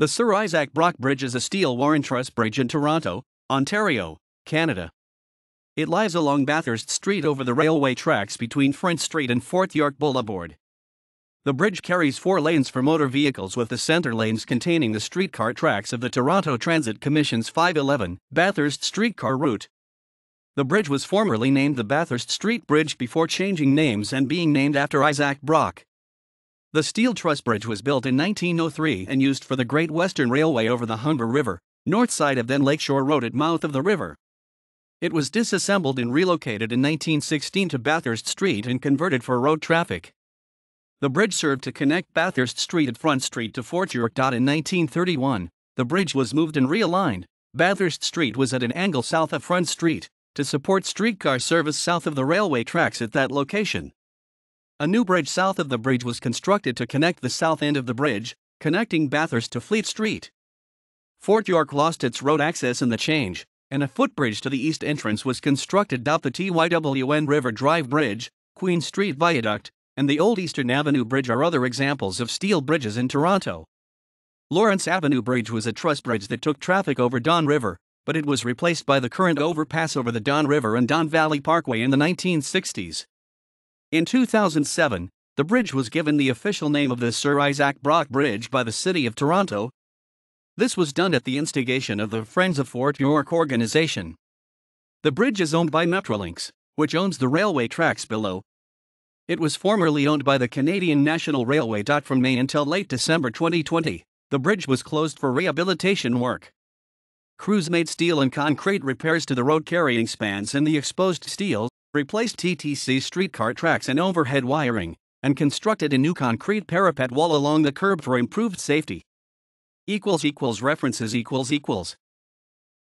The Sir Isaac Brock Bridge is a steel Warren Truss bridge in Toronto, Ontario, Canada. It lies along Bathurst Street over the railway tracks between French Street and Fort York Boulevard. The bridge carries four lanes for motor vehicles, with the center lanes containing the streetcar tracks of the Toronto Transit Commission's 511 Bathurst streetcar route. The bridge was formerly named the Bathurst Street Bridge before changing names and being named after Isaac Brock. The steel truss bridge was built in 1903 and used for the Great Western Railway over the Humber River, north side of then Lakeshore Road at mouth of the river. It was disassembled and relocated in 1916 to Bathurst Street and converted for road traffic. The bridge served to connect Bathurst Street and Front Street to Fort York. In 1931, the bridge was moved and realigned. Bathurst Street was at an angle south of Front Street to support streetcar service south of the railway tracks at that location. A new bridge south of the bridge was constructed to connect the south end of the bridge, connecting Bathurst to Fleet Street. Fort York lost its road access in the change, and a footbridge to the east entrance was constructed up the TYWN River Drive Bridge, Queen Street Viaduct, and the Old Eastern Avenue Bridge are other examples of steel bridges in Toronto. Lawrence Avenue Bridge was a truss bridge that took traffic over Don River, but it was replaced by the current overpass over the Don River and Don Valley Parkway in the 1960s. In 2007, the bridge was given the official name of the Sir Isaac Brock Bridge by the City of Toronto. This was done at the instigation of the Friends of Fort York organization. The bridge is owned by Metrolinx, which owns the railway tracks below. It was formerly owned by the Canadian National Railway. From May until late December 2020, the bridge was closed for rehabilitation work. Crews made steel and concrete repairs to the road carrying spans and the exposed steel replaced TTC streetcar tracks and overhead wiring, and constructed a new concrete parapet wall along the curb for improved safety. Equals equals references equals equals